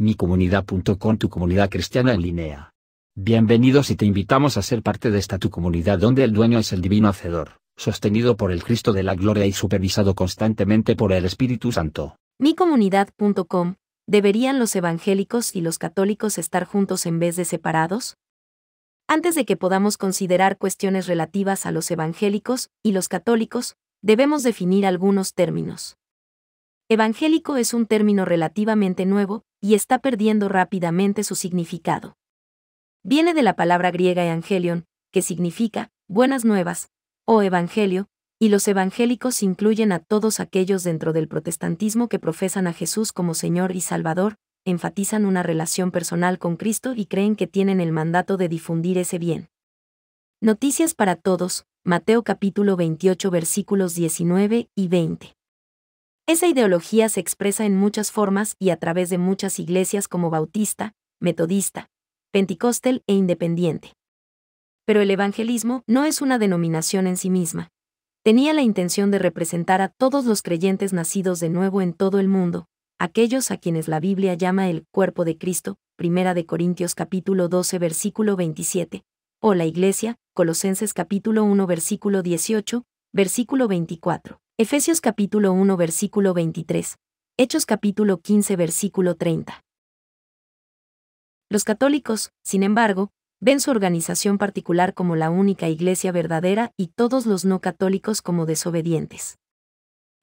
micomunidad.com tu comunidad cristiana en línea. Bienvenidos y te invitamos a ser parte de esta tu comunidad donde el dueño es el divino hacedor, sostenido por el Cristo de la gloria y supervisado constantemente por el Espíritu Santo. Micomunidad.com ¿Deberían los evangélicos y los católicos estar juntos en vez de separados? Antes de que podamos considerar cuestiones relativas a los evangélicos y los católicos, debemos definir algunos términos. Evangélico es un término relativamente nuevo y está perdiendo rápidamente su significado. Viene de la palabra griega evangelion, que significa buenas nuevas, o evangelio, y los evangélicos incluyen a todos aquellos dentro del protestantismo que profesan a Jesús como Señor y Salvador, enfatizan una relación personal con Cristo y creen que tienen el mandato de difundir ese bien. Noticias para todos, Mateo capítulo 28 versículos 19 y 20. Esa ideología se expresa en muchas formas y a través de muchas iglesias como bautista, metodista, pentecostal e independiente. Pero el evangelismo no es una denominación en sí misma. Tenía la intención de representar a todos los creyentes nacidos de nuevo en todo el mundo, aquellos a quienes la Biblia llama el cuerpo de Cristo, 1 de Corintios capítulo 12 versículo 27, o la iglesia, Colosenses capítulo 1 versículo 18, versículo 24. Efesios capítulo 1 versículo 23. Hechos capítulo 15 versículo 30. Los católicos, sin embargo, ven su organización particular como la única iglesia verdadera y todos los no católicos como desobedientes.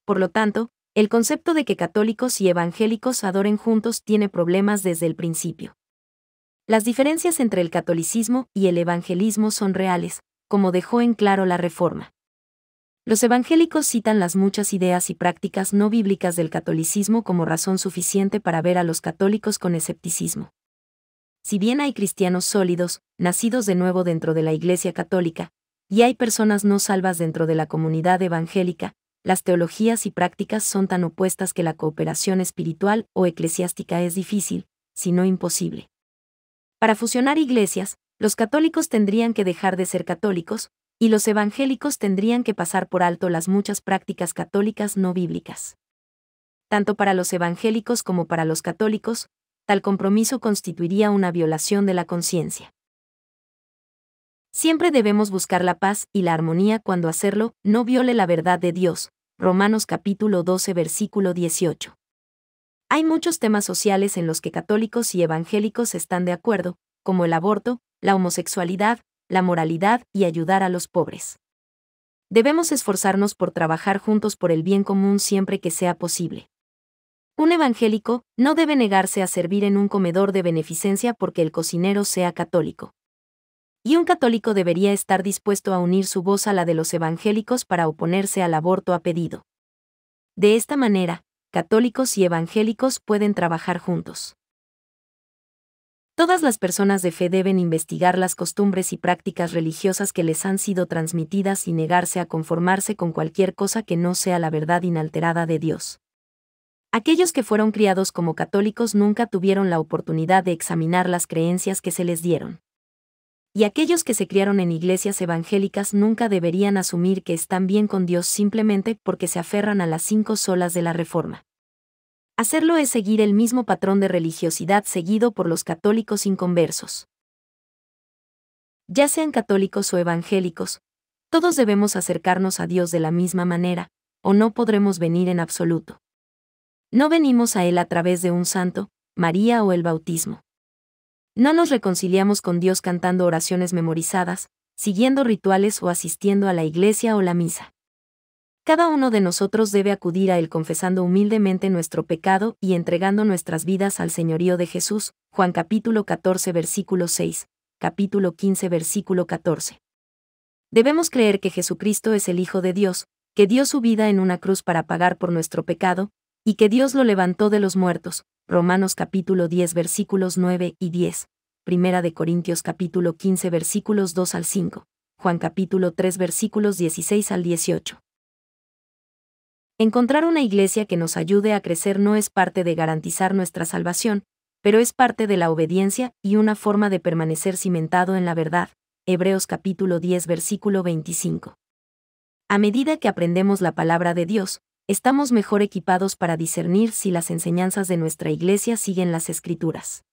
Por lo tanto, el concepto de que católicos y evangélicos adoren juntos tiene problemas desde el principio. Las diferencias entre el catolicismo y el evangelismo son reales, como dejó en claro la Reforma. Los evangélicos citan las muchas ideas y prácticas no bíblicas del catolicismo como razón suficiente para ver a los católicos con escepticismo. Si bien hay cristianos sólidos, nacidos de nuevo dentro de la Iglesia católica, y hay personas no salvas dentro de la comunidad evangélica, las teologías y prácticas son tan opuestas que la cooperación espiritual o eclesiástica es difícil, si no imposible. Para fusionar iglesias, los católicos tendrían que dejar de ser católicos, y los evangélicos tendrían que pasar por alto las muchas prácticas católicas no bíblicas. Tanto para los evangélicos como para los católicos, tal compromiso constituiría una violación de la conciencia. Siempre debemos buscar la paz y la armonía cuando hacerlo no viole la verdad de Dios. Romanos capítulo 12 versículo 18. Hay muchos temas sociales en los que católicos y evangélicos están de acuerdo, como el aborto, la homosexualidad, la moralidad y ayudar a los pobres. Debemos esforzarnos por trabajar juntos por el bien común siempre que sea posible. Un evangélico no debe negarse a servir en un comedor de beneficencia porque el cocinero sea católico. Y un católico debería estar dispuesto a unir su voz a la de los evangélicos para oponerse al aborto a pedido. De esta manera, católicos y evangélicos pueden trabajar juntos. Todas las personas de fe deben investigar las costumbres y prácticas religiosas que les han sido transmitidas y negarse a conformarse con cualquier cosa que no sea la verdad inalterada de Dios. Aquellos que fueron criados como católicos nunca tuvieron la oportunidad de examinar las creencias que se les dieron. Y aquellos que se criaron en iglesias evangélicas nunca deberían asumir que están bien con Dios simplemente porque se aferran a las cinco solas de la Reforma. Hacerlo es seguir el mismo patrón de religiosidad seguido por los católicos inconversos. Ya sean católicos o evangélicos, todos debemos acercarnos a Dios de la misma manera, o no podremos venir en absoluto. No venimos a Él a través de un santo, María o el bautismo. No nos reconciliamos con Dios cantando oraciones memorizadas, siguiendo rituales o asistiendo a la iglesia o la misa. Cada uno de nosotros debe acudir a Él confesando humildemente nuestro pecado y entregando nuestras vidas al señorío de Jesús. Juan capítulo 14 versículo 6, capítulo 15 versículo 14. Debemos creer que Jesucristo es el Hijo de Dios, que dio su vida en una cruz para pagar por nuestro pecado, y que Dios lo levantó de los muertos. Romanos capítulo 10 versículos 9 y 10. Primera de Corintios capítulo 15 versículos 2 al 5. Juan capítulo 3 versículos 16 al 18. Encontrar una iglesia que nos ayude a crecer no es parte de garantizar nuestra salvación, pero es parte de la obediencia y una forma de permanecer cimentado en la verdad. Hebreos capítulo 10 versículo 25. A medida que aprendemos la palabra de Dios, estamos mejor equipados para discernir si las enseñanzas de nuestra iglesia siguen las escrituras.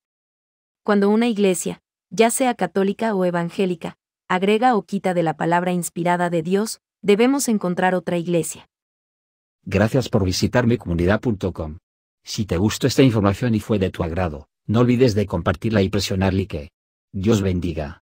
Cuando una iglesia, ya sea católica o evangélica, agrega o quita de la palabra inspirada de Dios, debemos encontrar otra iglesia. Gracias por visitar comunidad.com. Si te gustó esta información y fue de tu agrado, no olvides de compartirla y presionar like. Dios bendiga.